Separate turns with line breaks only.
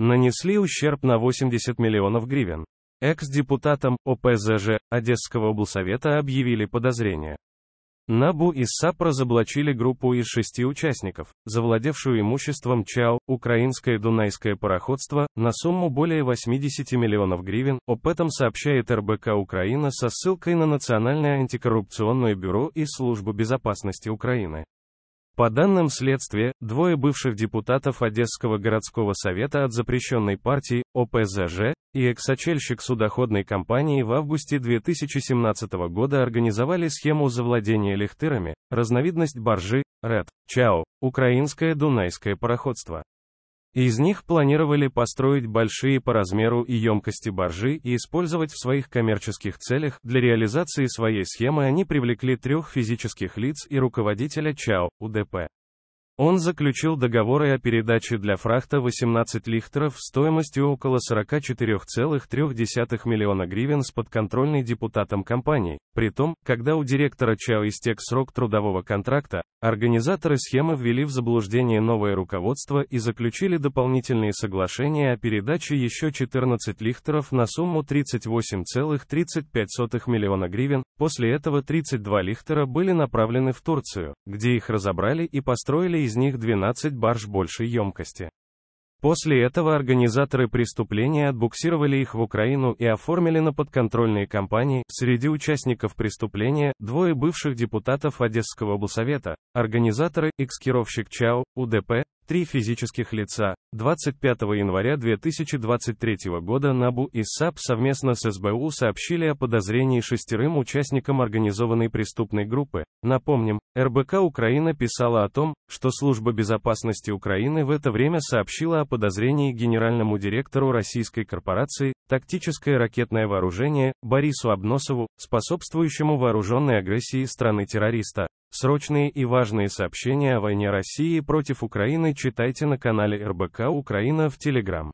нанесли ущерб на 80 миллионов гривен. Экс-депутатам ОПЗЖ Одесского облсовета объявили подозрения. НАБУ и САП разоблачили группу из шести участников, завладевшую имуществом ЧАО «Украинское Дунайское пароходство» на сумму более 80 миллионов гривен, об этом сообщает РБК Украина со ссылкой на Национальное антикоррупционное бюро и Службу безопасности Украины. По данным следствия, двое бывших депутатов Одесского городского совета от запрещенной партии ОПЗЖ и эксочельщик судоходной компании в августе 2017 года организовали схему завладения лихтырами, разновидность баржи, РЭД, ЧАО, Украинское Дунайское пароходство. Из них планировали построить большие по размеру и емкости баржи и использовать в своих коммерческих целях. Для реализации своей схемы они привлекли трех физических лиц и руководителя ЧАО, УДП. Он заключил договоры о передаче для фрахта 18 лихтеров стоимостью около 44,3 миллиона гривен с подконтрольной депутатом компании. Притом, когда у директора ЧАО истек срок трудового контракта, организаторы схемы ввели в заблуждение новое руководство и заключили дополнительные соглашения о передаче еще 14 лихтеров на сумму 38,35 миллиона гривен. После этого 32 лихтера были направлены в Турцию, где их разобрали и построили из из них 12 барж большей емкости. После этого организаторы преступления отбуксировали их в Украину и оформили на подконтрольные компании. Среди участников преступления двое бывших депутатов Одесского облсовета, организаторы, экскировщик ЧАО, УДП, три физических лица, 25 января 2023 года НАБУ и САП совместно с СБУ сообщили о подозрении шестерым участникам организованной преступной группы. Напомним, РБК Украина писала о том, что Служба безопасности Украины в это время сообщила о подозрении генеральному директору российской корпорации «Тактическое ракетное вооружение» Борису Обносову, способствующему вооруженной агрессии страны-террориста. Срочные и важные сообщения о войне России против Украины читайте на канале РБК Украина в Телеграм.